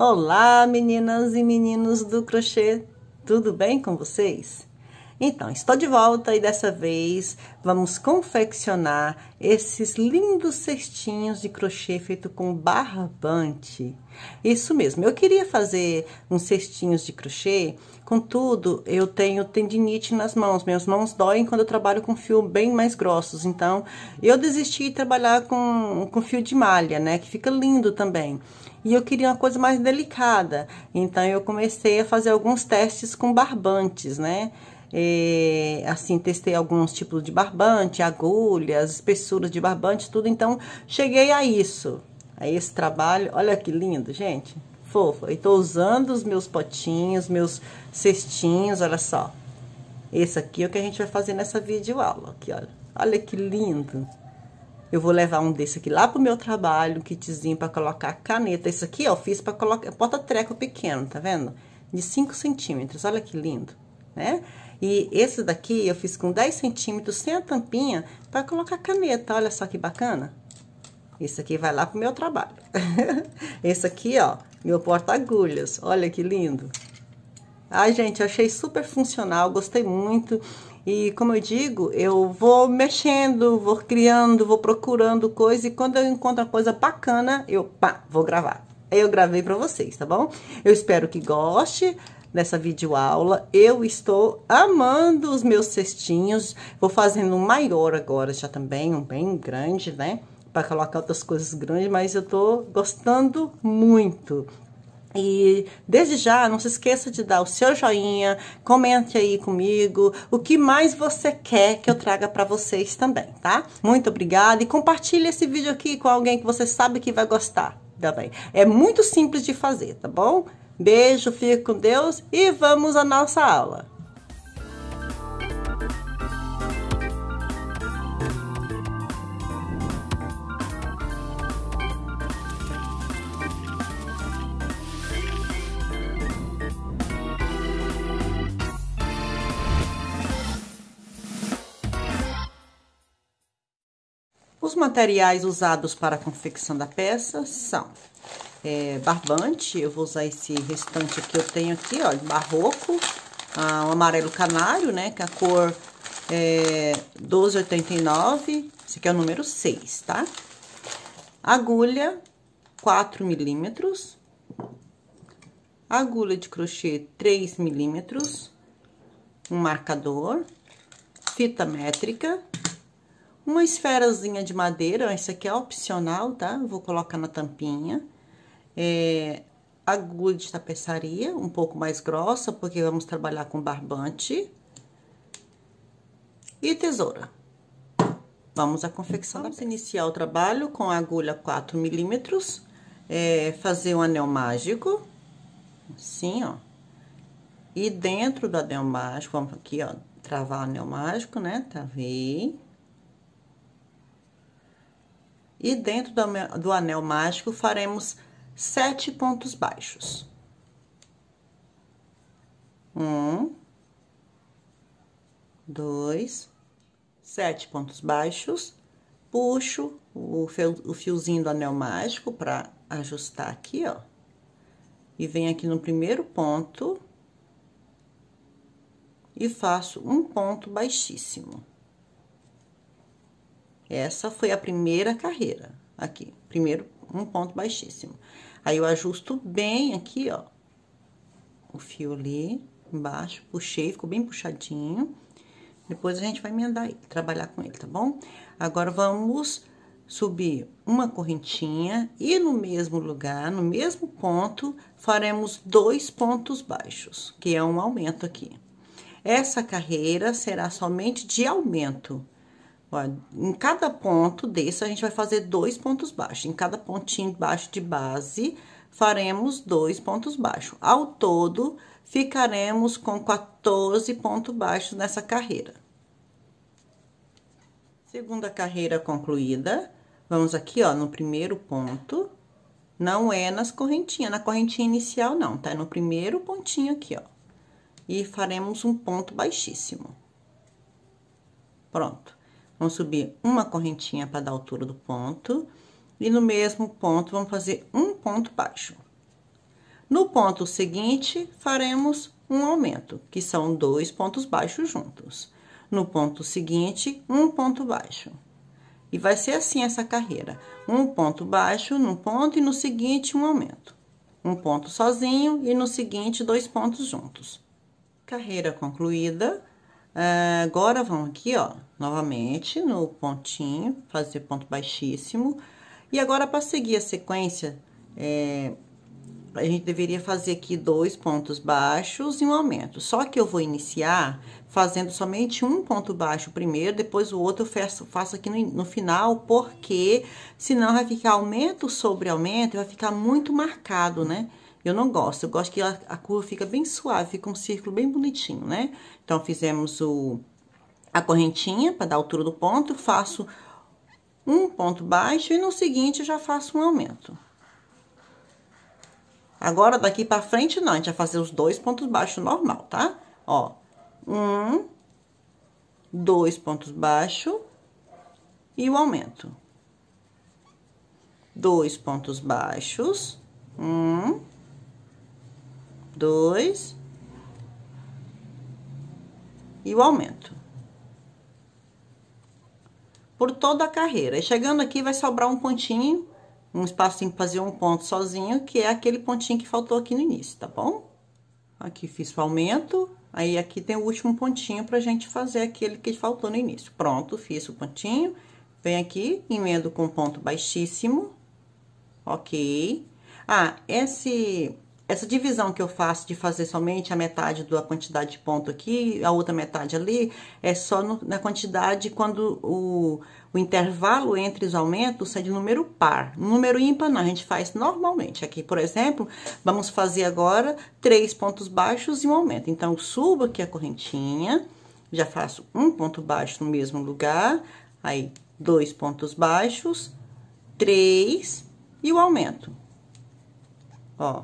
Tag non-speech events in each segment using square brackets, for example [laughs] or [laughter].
Olá, meninas e meninos do crochê, tudo bem com vocês? Então, estou de volta e dessa vez vamos confeccionar esses lindos cestinhos de crochê feito com barbante. Isso mesmo, eu queria fazer uns cestinhos de crochê, contudo, eu tenho tendinite nas mãos, minhas mãos doem quando eu trabalho com fio bem mais grossos, então eu desisti de trabalhar com, com fio de malha, né, que fica lindo também e eu queria uma coisa mais delicada. Então eu comecei a fazer alguns testes com barbantes, né? É, assim, testei alguns tipos de barbante, agulhas, espessuras de barbante, tudo. Então, cheguei a isso, a esse trabalho. Olha que lindo, gente. fofo E tô usando os meus potinhos, meus cestinhos, olha só. Esse aqui é o que a gente vai fazer nessa videoaula aqui, olha. Olha que lindo. Eu vou levar um desse aqui lá pro meu trabalho, um kitzinho para colocar caneta. Esse aqui, ó, eu fiz para colocar porta-treco pequeno, tá vendo? De 5 centímetros, olha que lindo, né? E esse daqui eu fiz com 10 centímetros, sem a tampinha, para colocar caneta, olha só que bacana. Esse aqui vai lá pro meu trabalho. [laughs] esse aqui, ó, meu porta-agulhas, olha que lindo. Ai, gente, achei super funcional, gostei muito. E como eu digo, eu vou mexendo, vou criando, vou procurando coisa e quando eu encontro uma coisa bacana, eu pá, vou gravar. Eu gravei para vocês, tá bom? Eu espero que goste dessa videoaula. Eu estou amando os meus cestinhos. Vou fazendo um maior agora já também, um bem grande, né? Para colocar outras coisas grandes, mas eu tô gostando muito. E desde já, não se esqueça de dar o seu joinha, comente aí comigo o que mais você quer que eu traga para vocês também, tá? Muito obrigada e compartilhe esse vídeo aqui com alguém que você sabe que vai gostar também. É muito simples de fazer, tá bom? Beijo, fique com Deus e vamos à nossa aula. materiais usados para a confecção da peça são é, barbante, eu vou usar esse restante que eu tenho aqui, ó, barroco, ah, amarelo canário, né, que é a cor é, 12,89, esse aqui é o número 6, tá? Agulha, 4 milímetros, agulha de crochê 3 milímetros, um marcador, fita métrica, uma esferazinha de madeira, isso aqui é opcional, tá? Vou colocar na tampinha. É, agulha de tapeçaria, um pouco mais grossa, porque vamos trabalhar com barbante. E tesoura. Vamos à confecção vamos iniciar o trabalho com a agulha 4 milímetros, é, fazer um anel mágico, assim, ó. E dentro do anel mágico, vamos aqui, ó, travar o anel mágico, né? Travei e dentro do anel mágico faremos sete pontos baixos. Um, dois, sete pontos baixos, puxo o, fio, o fiozinho do anel mágico para ajustar aqui, ó. E venho aqui no primeiro ponto e faço um ponto baixíssimo. Essa foi a primeira carreira, aqui, primeiro um ponto baixíssimo. Aí eu ajusto bem aqui, ó, o fio ali embaixo, puxei, ficou bem puxadinho. Depois a gente vai emendar ele, trabalhar com ele, tá bom? Agora vamos subir uma correntinha e no mesmo lugar, no mesmo ponto, faremos dois pontos baixos, que é um aumento aqui. Essa carreira será somente de aumento, em cada ponto desse, a gente vai fazer dois pontos baixos. Em cada pontinho baixo de base, faremos dois pontos baixos. Ao todo, ficaremos com 14 pontos baixos nessa carreira. Segunda carreira concluída, vamos aqui, ó, no primeiro ponto. Não é nas correntinhas, na correntinha inicial não, tá? É no primeiro pontinho aqui, ó. E faremos um ponto baixíssimo. Pronto. Vamos subir uma correntinha para dar altura do ponto. E no mesmo ponto, vamos fazer um ponto baixo. No ponto seguinte, faremos um aumento, que são dois pontos baixos juntos. No ponto seguinte, um ponto baixo. E vai ser assim essa carreira. Um ponto baixo num ponto e no seguinte um aumento. Um ponto sozinho e no seguinte dois pontos juntos. Carreira concluída. Ah, agora, vamos aqui, ó, novamente no pontinho, fazer ponto baixíssimo. E agora, para seguir a sequência, é, a gente deveria fazer aqui dois pontos baixos e um aumento. Só que eu vou iniciar fazendo somente um ponto baixo primeiro, depois o outro eu faço, faço aqui no, no final, porque senão vai ficar aumento sobre aumento, vai ficar muito marcado, né? Eu não gosto, eu gosto que a, a curva fica bem suave, fica um círculo bem bonitinho, né? Então, fizemos o, a correntinha para dar a altura do ponto, faço um ponto baixo e no seguinte já faço um aumento. Agora, daqui pra frente, não, a gente vai fazer os dois pontos baixos normal, tá? Ó, um, dois pontos baixo e o aumento. Dois pontos baixos, um, dois, e o aumento. Por toda a carreira. E chegando aqui, vai sobrar um pontinho, um espacinho para fazer um ponto sozinho, que é aquele pontinho que faltou aqui no início, tá bom? Aqui fiz o aumento, aí aqui tem o último pontinho pra gente fazer aquele que faltou no início. Pronto, fiz o pontinho, vem aqui, emendo com ponto baixíssimo, ok? Ah, esse essa divisão que eu faço de fazer somente a metade da quantidade de ponto aqui, a outra metade ali, é só no, na quantidade quando o, o intervalo entre os aumentos é de número par. Número ímpar não, a gente faz normalmente. Aqui, por exemplo, vamos fazer agora três pontos baixos e um aumento. Então, subo aqui a correntinha, já faço um ponto baixo no mesmo lugar, aí dois pontos baixos, três e o aumento. Ó,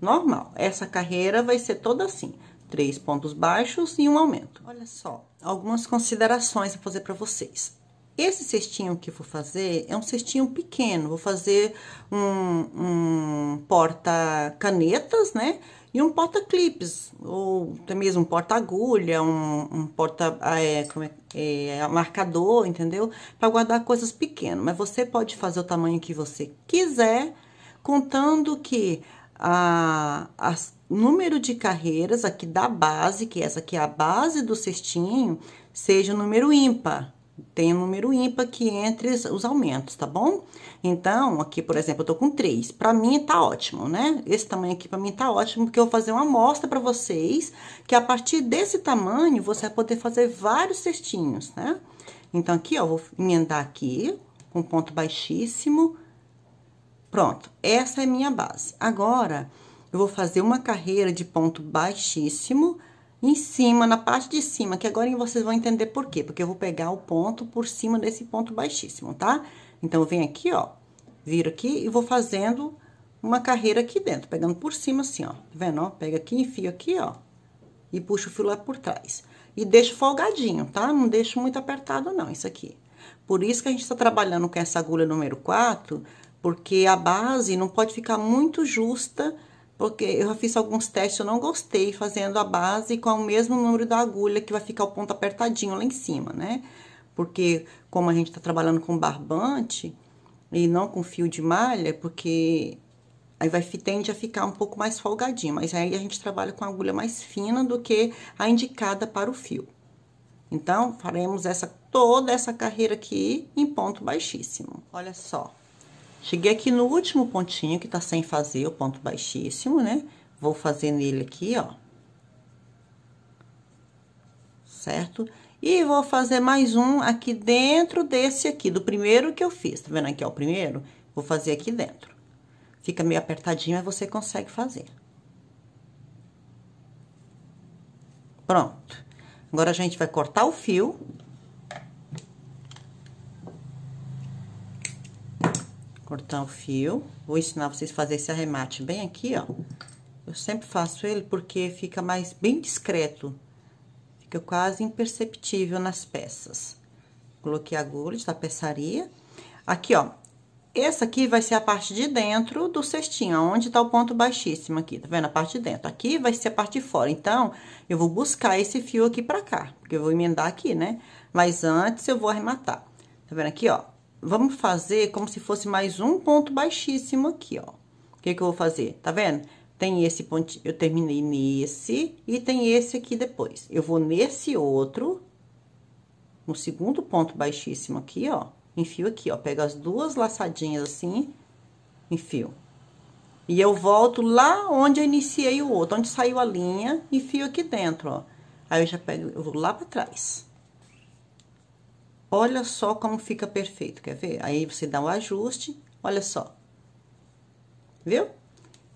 normal. Essa carreira vai ser toda assim, três pontos baixos e um aumento. Olha só, algumas considerações a fazer para vocês. Esse cestinho que vou fazer é um cestinho pequeno, vou fazer um, um porta-canetas, né? E um porta-clips, ou até mesmo um porta-agulha, um, um porta ah, é, é, é, marcador, entendeu? Para guardar coisas pequenas, mas você pode fazer o tamanho que você quiser, contando que a, a número de carreiras aqui da base, que é essa aqui é a base do cestinho, seja o número ímpar. Tem um número ímpar aqui entre os aumentos, tá bom? Então, aqui, por exemplo, eu tô com 3. Pra mim, tá ótimo, né? Esse tamanho aqui, pra mim, tá ótimo, porque eu vou fazer uma amostra pra vocês, que a partir desse tamanho, você vai poder fazer vários cestinhos, né? Então, aqui, ó, vou emendar aqui, com um ponto baixíssimo, Pronto, essa é minha base. Agora, eu vou fazer uma carreira de ponto baixíssimo em cima, na parte de cima, que agora vocês vão entender por quê. Porque eu vou pegar o ponto por cima desse ponto baixíssimo, tá? Então, eu venho aqui, ó, viro aqui e vou fazendo uma carreira aqui dentro, pegando por cima assim, ó. Tá vendo, ó? Pega aqui, enfio aqui, ó, e puxo o fio lá por trás. E deixo folgadinho, tá? Não deixo muito apertado, não, isso aqui. Por isso que a gente tá trabalhando com essa agulha número 4 porque a base não pode ficar muito justa, porque eu já fiz alguns testes, eu não gostei fazendo a base com o mesmo número da agulha, que vai ficar o ponto apertadinho lá em cima, né? Porque como a gente tá trabalhando com barbante e não com fio de malha, porque aí vai tende a ficar um pouco mais folgadinho, mas aí a gente trabalha com agulha mais fina do que a indicada para o fio. Então, faremos essa toda essa carreira aqui em ponto baixíssimo. Olha só. Cheguei aqui no último pontinho que tá sem fazer, o ponto baixíssimo, né? Vou fazer nele aqui, ó. Certo? E vou fazer mais um aqui dentro desse aqui, do primeiro que eu fiz. Tá vendo aqui, ó, o primeiro? Vou fazer aqui dentro. Fica meio apertadinho, mas você consegue fazer. Pronto. Agora, a gente vai cortar o fio cortar o fio. Vou ensinar vocês a fazer esse arremate bem aqui, ó. Eu sempre faço ele porque fica mais bem discreto. Fica quase imperceptível nas peças. Coloquei a agulha da peçaria. Aqui, ó. Essa aqui vai ser a parte de dentro do cestinho, onde tá o ponto baixíssimo aqui, tá vendo? A parte de dentro. Aqui vai ser a parte de fora. Então, eu vou buscar esse fio aqui pra cá, porque eu vou emendar aqui, né? Mas antes, eu vou arrematar. Tá vendo aqui, ó? vamos fazer como se fosse mais um ponto baixíssimo aqui, ó. O que que eu vou fazer? Tá vendo? Tem esse pontinho, eu terminei nesse e tem esse aqui depois. Eu vou nesse outro, no segundo ponto baixíssimo aqui, ó. Enfio aqui, ó. Pego as duas laçadinhas assim, enfio. E eu volto lá onde eu iniciei o outro, onde saiu a linha, enfio aqui dentro, ó. Aí, eu já pego, eu vou lá pra trás. Olha só como fica perfeito, quer ver? Aí você dá um ajuste, olha só. Viu?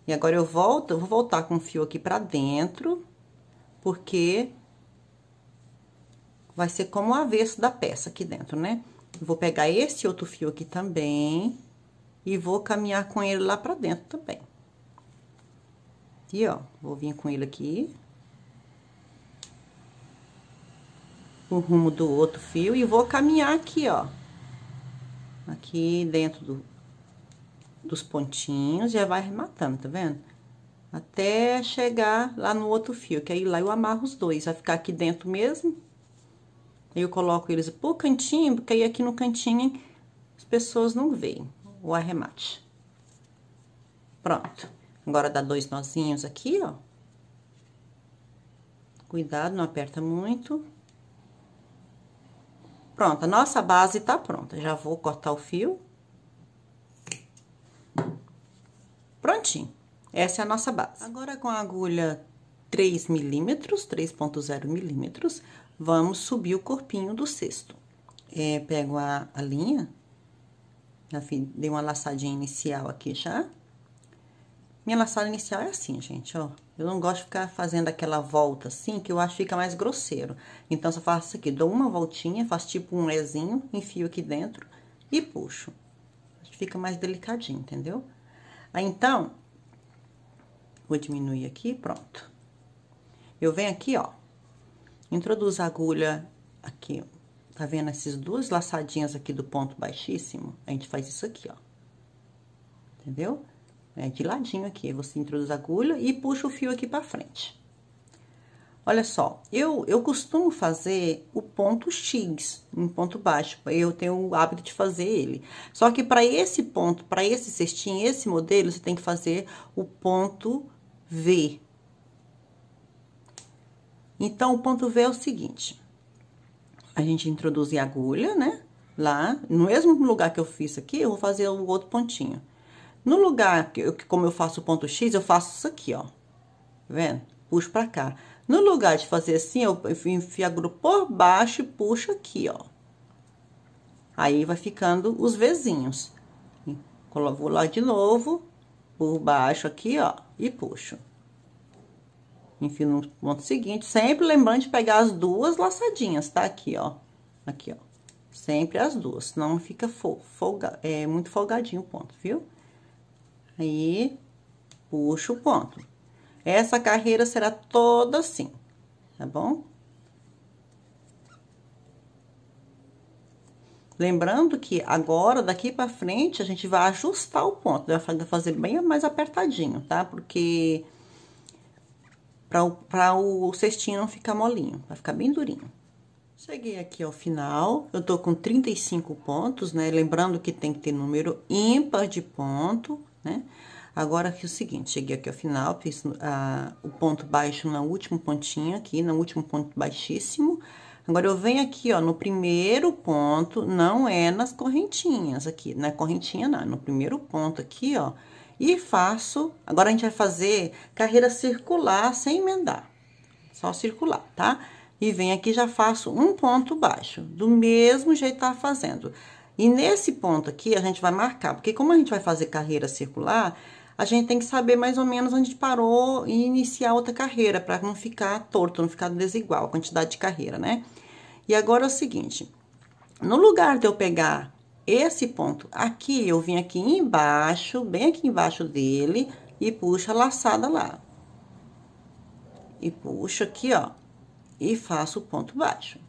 E agora eu volto, eu vou voltar com o fio aqui pra dentro, porque vai ser como o avesso da peça aqui dentro, né? vou pegar esse outro fio aqui também e vou caminhar com ele lá pra dentro também. E, ó, vou vir com ele aqui. o rumo do outro fio e vou caminhar aqui, ó. Aqui dentro do, dos pontinhos, já vai arrematando, tá vendo? Até chegar lá no outro fio, que aí lá eu amarro os dois, vai ficar aqui dentro mesmo. aí Eu coloco eles pro cantinho, porque aí aqui no cantinho as pessoas não veem o arremate. Pronto. Agora dá dois nozinhos aqui, ó. Cuidado, não aperta muito. Pronto, a nossa base tá pronta. Já vou cortar o fio. Prontinho. Essa é a nossa base. Agora, com a agulha 3 milímetros, 3.0 milímetros, vamos subir o corpinho do cesto. É, pego a, a linha, já fiz, dei uma laçadinha inicial aqui já. Minha laçada inicial é assim, gente, ó. Eu não gosto de ficar fazendo aquela volta assim, que eu acho que fica mais grosseiro. Então, só faço isso aqui, dou uma voltinha, faço tipo um lezinho, enfio aqui dentro e puxo. Fica mais delicadinho, entendeu? Aí, então, vou diminuir aqui, pronto. Eu venho aqui, ó, introduzo a agulha aqui, Tá vendo essas duas laçadinhas aqui do ponto baixíssimo? A gente faz isso aqui, ó. Entendeu? né? De ladinho aqui, você introduz a agulha e puxa o fio aqui pra frente. Olha só, eu, eu costumo fazer o ponto X, um ponto baixo. Eu tenho o hábito de fazer ele. Só que para esse ponto, para esse cestinho, esse modelo, você tem que fazer o ponto V. Então, o ponto V é o seguinte. A gente introduz a agulha, né? Lá, no mesmo lugar que eu fiz aqui, eu vou fazer o outro pontinho. No lugar que, como eu faço o ponto X, eu faço isso aqui, ó. Tá vendo? Puxo pra cá. No lugar de fazer assim, eu enfio a agulha por baixo e puxo aqui, ó. Aí vai ficando os vizinhos. Vou lá de novo, por baixo aqui, ó, e puxo. Enfio no ponto seguinte, sempre lembrando de pegar as duas laçadinhas, tá? Aqui, ó. Aqui, ó. Sempre as duas, senão fica folga, é, muito folgadinho o ponto, viu? Aí, puxo o ponto. Essa carreira será toda assim, tá bom? Lembrando que agora, daqui para frente, a gente vai ajustar o ponto, vai fazer bem mais apertadinho, tá? Porque para o, o cestinho não ficar molinho, vai ficar bem durinho. Cheguei aqui ao final, eu tô com 35 pontos, né? Lembrando que tem que ter número ímpar de ponto, né? Agora aqui é o seguinte, cheguei aqui ao final, fiz a, ah, o ponto baixo na última pontinha aqui, no último ponto baixíssimo. Agora, eu venho aqui, ó, no primeiro ponto, não é nas correntinhas aqui, na correntinha não, é no primeiro ponto aqui, ó, e faço... Agora, a gente vai fazer carreira circular sem emendar, só circular, tá? E vem aqui, já faço um ponto baixo, do mesmo jeito que tá fazendo. E nesse ponto aqui, a gente vai marcar, porque como a gente vai fazer carreira circular, a gente tem que saber mais ou menos onde parou e iniciar outra carreira, para não ficar torto, não ficar desigual a quantidade de carreira, né? E agora é o seguinte, no lugar de eu pegar esse ponto aqui, eu vim aqui embaixo, bem aqui embaixo dele, e puxo a laçada lá. E puxo aqui, ó, e faço o ponto baixo.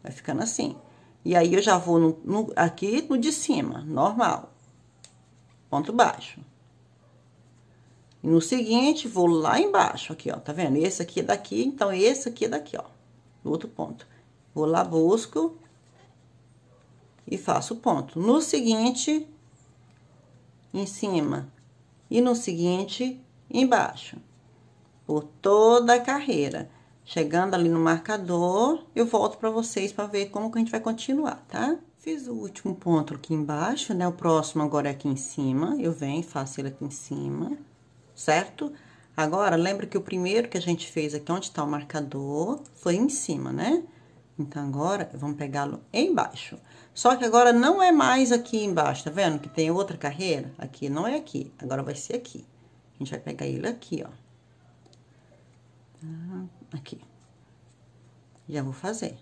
Vai ficando assim. E aí, eu já vou no, no, aqui no de cima, normal. Ponto baixo. E no seguinte, vou lá embaixo, aqui, ó, tá vendo? Esse aqui é daqui, então esse aqui é daqui, ó. No outro ponto. Vou lá, busco. E faço ponto. No seguinte, em cima. E no seguinte, embaixo. Por toda a carreira. Chegando ali no marcador, eu volto para vocês para ver como que a gente vai continuar, tá? Fiz o último ponto aqui embaixo, né? O próximo agora é aqui em cima. Eu venho, faço ele aqui em cima, certo? Agora, lembra que o primeiro que a gente fez aqui, onde tá o marcador, foi em cima, né? Então, agora, vamos pegá-lo embaixo. Só que agora não é mais aqui embaixo, tá vendo? Que tem outra carreira. Aqui não é aqui, agora vai ser aqui. A gente vai pegar ele aqui, ó. Ah, aqui. Já vou fazer.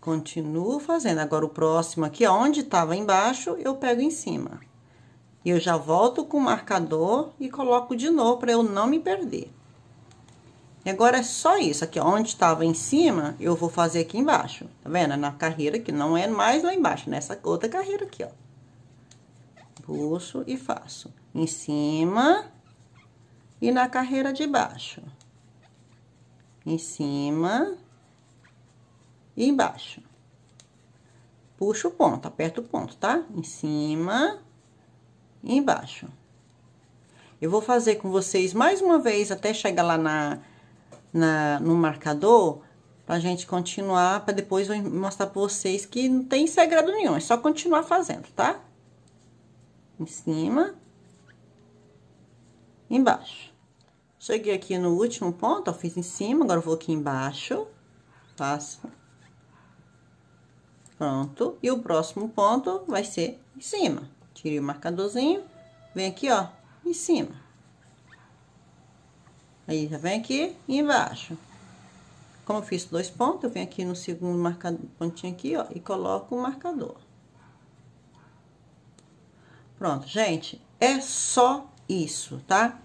Continuo fazendo. Agora, o próximo aqui, onde estava embaixo, eu pego em cima. E eu já volto com o marcador e coloco de novo para eu não me perder. E agora é só isso aqui, onde estava em cima, eu vou fazer aqui embaixo, tá vendo? É na carreira que não é mais lá embaixo, nessa outra carreira aqui, ó. Puxo e faço em cima e na carreira de baixo em cima e embaixo. Puxa o ponto, aperta o ponto, tá? Em cima e embaixo. Eu vou fazer com vocês mais uma vez até chegar lá na, na no marcador, pra gente continuar, pra depois eu mostrar pra vocês que não tem segredo nenhum, é só continuar fazendo, tá? Em cima, embaixo. Cheguei aqui no último ponto, ó, fiz em cima, agora vou aqui embaixo, faço. Pronto. E o próximo ponto vai ser em cima. Tirei o marcadorzinho, vem aqui, ó, em cima. Aí, já vem aqui e embaixo. Como eu fiz dois pontos, eu venho aqui no segundo marcador, pontinho aqui, ó, e coloco o marcador. Pronto, gente, é só isso, tá?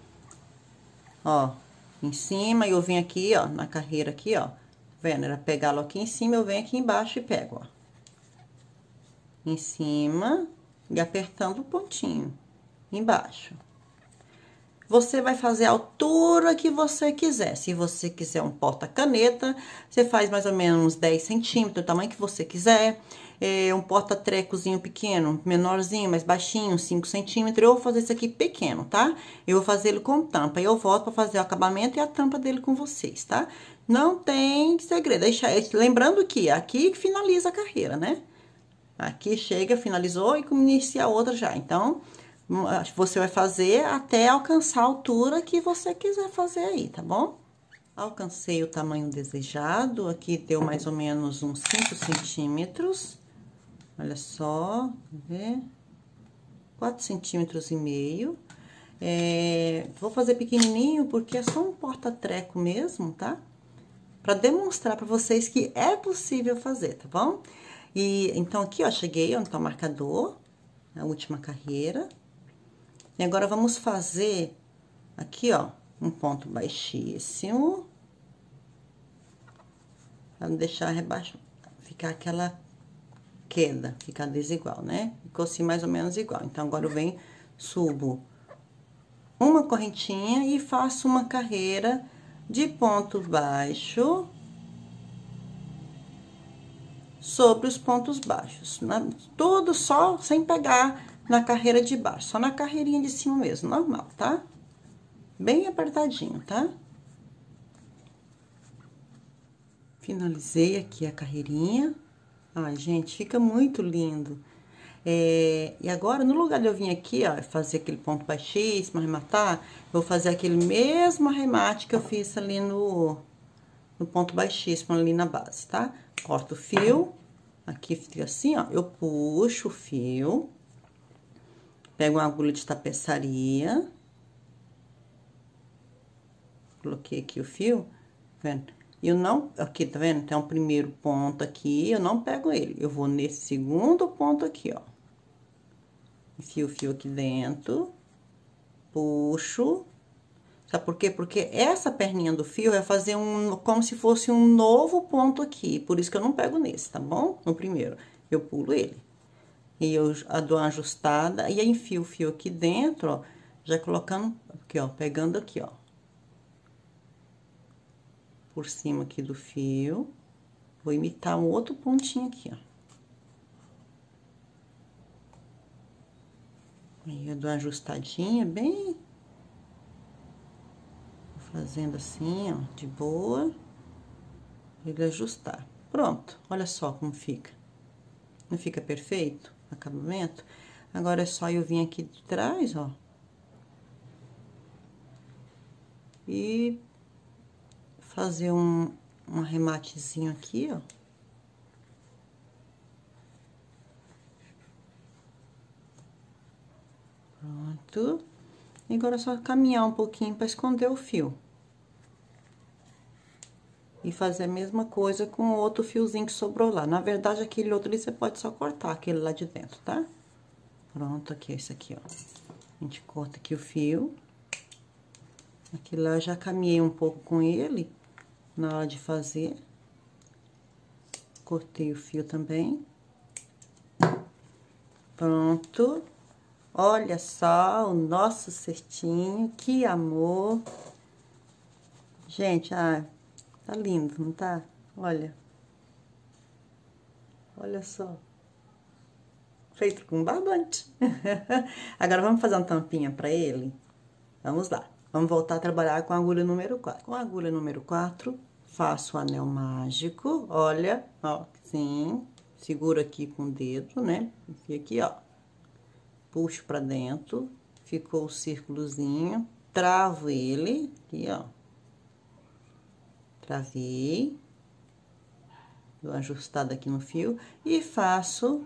ó, em cima, e eu venho aqui, ó, na carreira aqui, ó. Tá vendo? Era pegá-lo aqui em cima, eu venho aqui embaixo e pego, ó. Em cima e apertando o pontinho embaixo. Você vai fazer a altura que você quiser. Se você quiser um porta-caneta, você faz mais ou menos 10 centímetros, o tamanho que você quiser é, um porta-trecozinho pequeno, menorzinho, mais baixinho, 5 centímetros. Eu vou fazer isso aqui pequeno, tá? Eu vou fazer ele com tampa. e Eu volto pra fazer o acabamento e a tampa dele com vocês, tá? Não tem segredo. Deixa, é, lembrando que aqui finaliza a carreira, né? Aqui chega, finalizou e inicia a outra já. Então, hum, você vai fazer até alcançar a altura que você quiser fazer aí, tá bom? Alcancei o tamanho desejado, aqui deu mais ou menos uns 5 centímetros. Olha só, tá ver? centímetros e meio. É, vou fazer pequenininho porque é só um porta-treco mesmo, tá? Pra demonstrar pra vocês que é possível fazer, tá bom? E, então, aqui, ó, cheguei onde tá o marcador, a última carreira. E agora, vamos fazer aqui, ó, um ponto baixíssimo. Pra não deixar rebaixo, ficar aquela queda, fica desigual, né? Ficou assim mais ou menos igual. Então, agora eu venho, subo uma correntinha e faço uma carreira de ponto baixo sobre os pontos baixos. Na, né? tudo só sem pegar na carreira de baixo, só na carreirinha de cima mesmo, normal, tá? Bem apertadinho, tá? Finalizei aqui a carreirinha. Ai, gente, fica muito lindo. É, e agora, no lugar de eu vir aqui, ó, fazer aquele ponto baixíssimo, arrematar, vou fazer aquele mesmo arremate que eu fiz ali no, no ponto baixíssimo, ali na base, tá? Corto o fio, aqui fica assim, ó, eu puxo o fio, pego uma agulha de tapeçaria, coloquei aqui o fio, tá vendo? Eu não, aqui tá vendo? Tem um primeiro ponto aqui, eu não pego ele. Eu vou nesse segundo ponto aqui, ó. Enfio o fio aqui dentro, puxo. Sabe por quê? Porque essa perninha do fio vai fazer um, como se fosse um novo ponto aqui. Por isso que eu não pego nesse, tá bom? No primeiro, eu pulo ele. E eu dou uma ajustada e aí enfio o fio aqui dentro, ó. Já colocando aqui, ó, pegando aqui, ó por cima aqui do fio, vou imitar um outro pontinho aqui, ó. Aí eu dou uma ajustadinha bem... fazendo assim, ó, de boa. Ele ajustar. Pronto, olha só como fica. Não fica perfeito o acabamento? Agora é só eu vir aqui de trás, ó. E fazer um, um arrematezinho aqui, ó. Pronto. E agora é só caminhar um pouquinho para esconder o fio. E fazer a mesma coisa com o outro fiozinho que sobrou lá. Na verdade, aquele outro ali você pode só cortar, aquele lá de dentro, tá? Pronto, aqui, esse aqui, ó. A gente corta aqui o fio. Aqui lá eu já caminhei um pouco com ele na hora de fazer. Cortei o fio também. Pronto. Olha só o nosso certinho, que amor. Gente, ah, tá lindo, não tá? Olha. Olha só. Feito com barbante. [laughs] Agora, vamos fazer uma tampinha pra ele? Vamos lá. Vamos voltar a trabalhar com a agulha número 4. Com a agulha número 4, faço o anel mágico, olha, ó, sim, seguro aqui com o dedo, né? E aqui, ó, puxo pra dentro, ficou o círculozinho, travo ele, aqui, ó. Travei. Dou ajustada aqui no fio e faço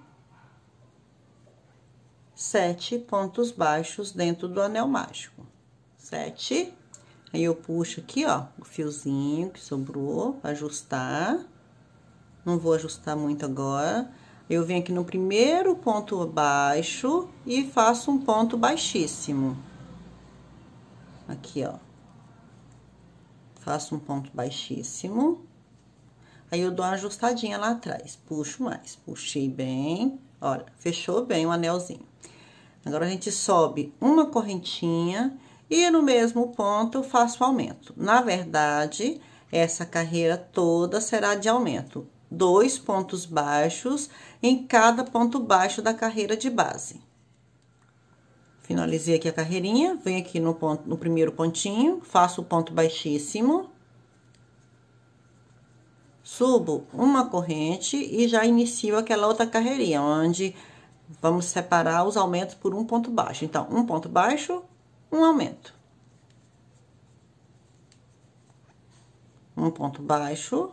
sete pontos baixos dentro do anel mágico. Sete Aí, eu puxo aqui, ó, o fiozinho que sobrou, ajustar. Não vou ajustar muito agora. Eu venho aqui no primeiro ponto baixo e faço um ponto baixíssimo. Aqui, ó. Faço um ponto baixíssimo. Aí, eu dou uma ajustadinha lá atrás. Puxo mais. Puxei bem. Olha, fechou bem o anelzinho. Agora, a gente sobe uma correntinha e no mesmo ponto eu faço aumento. Na verdade, essa carreira toda será de aumento, dois pontos baixos em cada ponto baixo da carreira de base. Finalizei aqui a carreirinha, venho aqui no, ponto, no primeiro pontinho, faço o ponto baixíssimo, subo uma corrente e já inicio aquela outra carreirinha, onde vamos separar os aumentos por um ponto baixo. Então, um ponto baixo, um aumento. Um ponto baixo,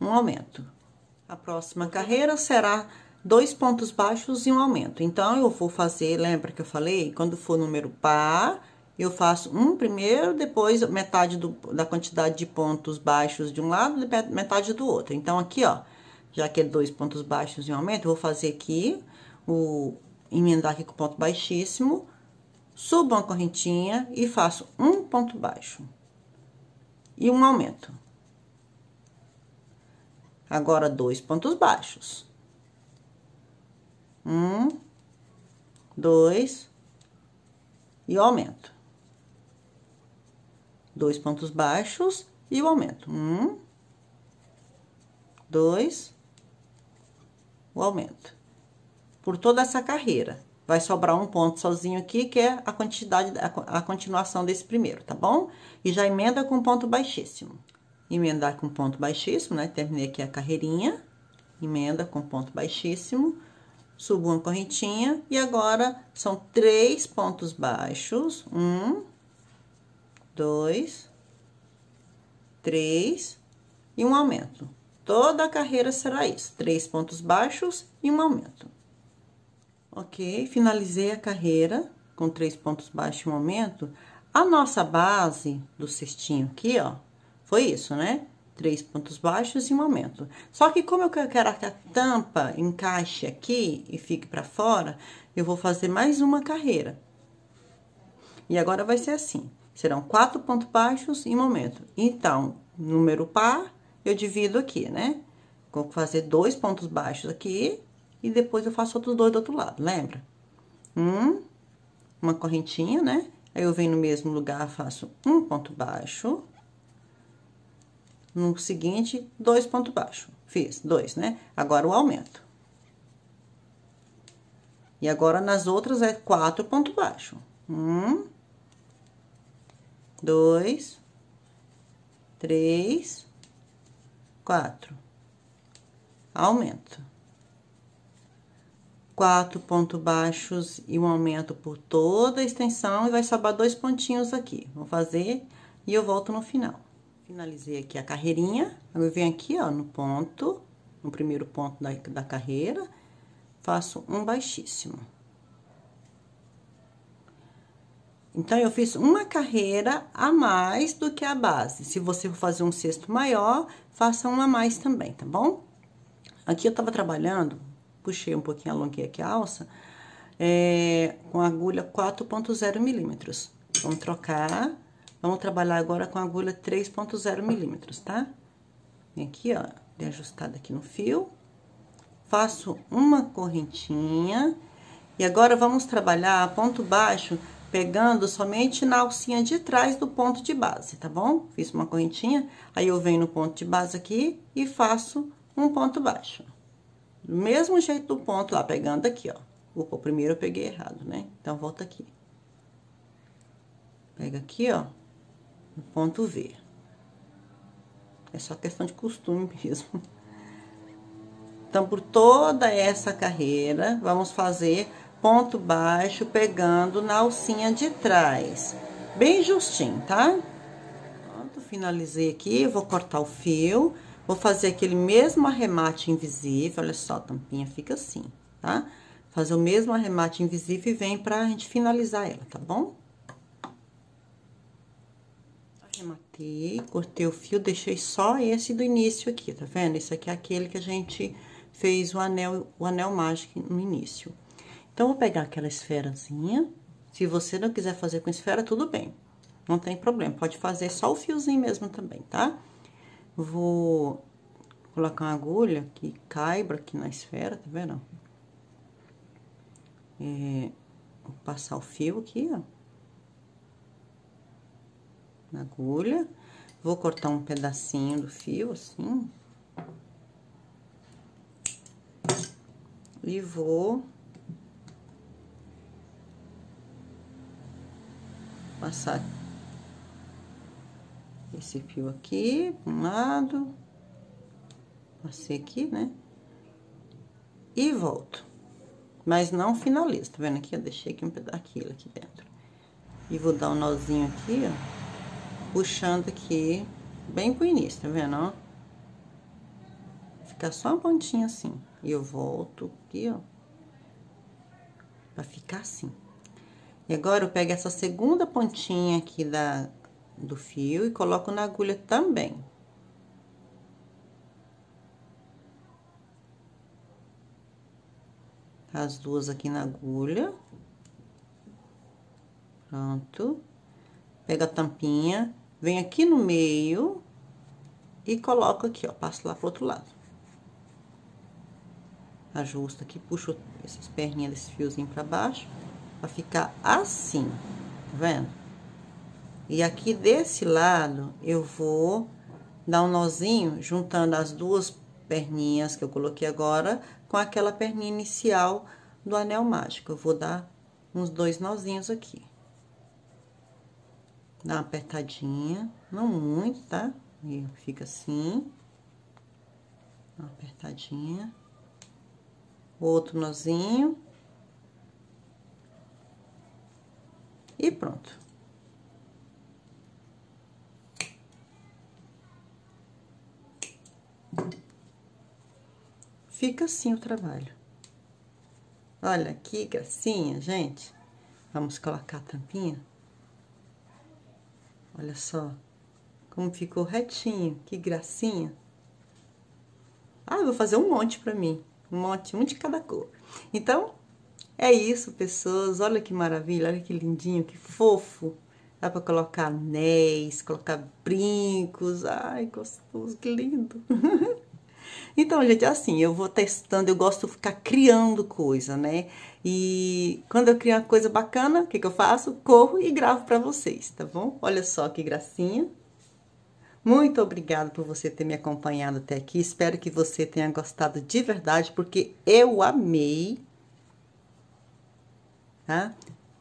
um aumento. A próxima carreira será dois pontos baixos e um aumento. Então, eu vou fazer, lembra que eu falei? Quando for número par, eu faço um primeiro, depois metade do, da quantidade de pontos baixos de um lado, metade do outro. Então, aqui, ó, já que é dois pontos baixos e um aumento, eu vou fazer aqui, o emendar aqui com ponto baixíssimo, subo uma correntinha e faço um ponto baixo e um aumento. Agora, dois pontos baixos. Um, dois, e aumento. Dois pontos baixos e o aumento. Um, dois, o aumento. Por toda essa carreira vai sobrar um ponto sozinho aqui, que é a quantidade, a continuação desse primeiro, tá bom? E já emenda com ponto baixíssimo. Emendar com ponto baixíssimo, né? Terminei aqui a carreirinha, emenda com ponto baixíssimo, subo uma correntinha, e agora são três pontos baixos, um, dois, três, e um aumento. Toda a carreira será isso, três pontos baixos e um aumento ok? Finalizei a carreira com três pontos baixos e momento. A nossa base do cestinho aqui, ó, foi isso, né? Três pontos baixos e um aumento. Só que como eu quero que a tampa encaixe aqui e fique para fora, eu vou fazer mais uma carreira. E agora vai ser assim. Serão quatro pontos baixos e um aumento. Então, número par, eu divido aqui, né? Vou fazer dois pontos baixos aqui e depois eu faço outros dois do outro lado, lembra? Um, uma correntinha, né? Aí eu venho no mesmo lugar, faço um ponto baixo. No seguinte, dois pontos baixos. Fiz dois, né? Agora o aumento. E agora nas outras é quatro ponto baixo. Um, dois, três, quatro. Aumento quatro pontos baixos e um aumento por toda a extensão e vai sobrar dois pontinhos aqui. Vou fazer e eu volto no final. Finalizei aqui a carreirinha, agora eu venho aqui, ó, no ponto, no primeiro ponto da, da carreira, faço um baixíssimo. Então, eu fiz uma carreira a mais do que a base. Se você for fazer um cesto maior, faça uma a mais também, tá bom? Aqui eu tava trabalhando puxei um pouquinho, alonguei aqui a alça, é, com agulha 4.0 milímetros. Vamos trocar, vamos trabalhar agora com agulha 3.0 milímetros, tá? Vem aqui, ó, de ajustada aqui no fio. Faço uma correntinha. E agora, vamos trabalhar ponto baixo, pegando somente na alcinha de trás do ponto de base, tá bom? Fiz uma correntinha, aí eu venho no ponto de base aqui e faço um ponto baixo. Do mesmo jeito do ponto lá, pegando aqui ó. Opa, primeiro eu peguei errado, né? Então, volta aqui. Pega aqui, ó, ponto V. É só questão de costume [laughs] mesmo. Então, por toda essa carreira, vamos fazer ponto baixo pegando na alcinha de trás. Bem justinho, tá? Pronto, finalizei aqui, vou cortar o fio. Vou fazer aquele mesmo arremate invisível, olha só, a tampinha fica assim, tá? Fazer o mesmo arremate invisível e vem pra gente finalizar ela, tá bom? Arrematei, cortei o fio, deixei só esse do início aqui, tá vendo? Esse aqui é aquele que a gente fez o anel, o anel mágico no início. Então, vou pegar aquela esferazinha. Se você não quiser fazer com esfera, tudo bem. Não tem problema, pode fazer só o fiozinho mesmo também, tá? Tá? Vou colocar uma agulha que caiba aqui na esfera, tá vendo? É, vou passar o fio aqui, ó. Na agulha. Vou cortar um pedacinho do fio, assim. E vou... Passar esse fio aqui, um lado, passei aqui, né? E volto. Mas não finalizo, tá vendo aqui? Eu deixei aqui um pedaquilo aqui dentro. E vou dar um nozinho aqui, ó, puxando aqui, bem pro início, tá vendo, ó? Ficar só uma pontinha assim. E eu volto aqui, ó, pra ficar assim. E agora, eu pego essa segunda pontinha aqui da do fio e coloco na agulha também. As duas aqui na agulha. Pronto. Pega a tampinha, vem aqui no meio e coloco aqui, ó, passo lá pro outro lado. Ajusto aqui, puxo essas perninhas desse fiozinho pra baixo, pra ficar assim, tá vendo? E aqui desse lado, eu vou dar um nozinho, juntando as duas perninhas que eu coloquei agora com aquela perninha inicial do anel mágico. Eu vou dar uns dois nozinhos aqui. Dá uma apertadinha, não muito, tá? E fica assim. Uma apertadinha. Outro nozinho. E pronto. Fica assim o trabalho. Olha que gracinha, gente. Vamos colocar a tampinha. Olha só como ficou retinho, que gracinha. Ah, eu vou fazer um monte pra mim, um monte, um de cada cor. Então, é isso, pessoas. Olha que maravilha, olha que lindinho, que fofo. Dá para colocar anéis, colocar brincos. Ai, gostoso, que lindo. [laughs] então, gente, é assim, eu vou testando, eu gosto de ficar criando coisa, né? E quando eu crio uma coisa bacana, o que, que eu faço? Corro e gravo para vocês, tá bom? Olha só que gracinha. Muito obrigada por você ter me acompanhado até aqui. Espero que você tenha gostado de verdade, porque eu amei. Tá?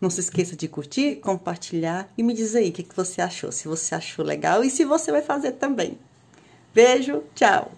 Não se esqueça de curtir, compartilhar e me dizer aí o que, que você achou, se você achou legal e se você vai fazer também. Beijo, tchau!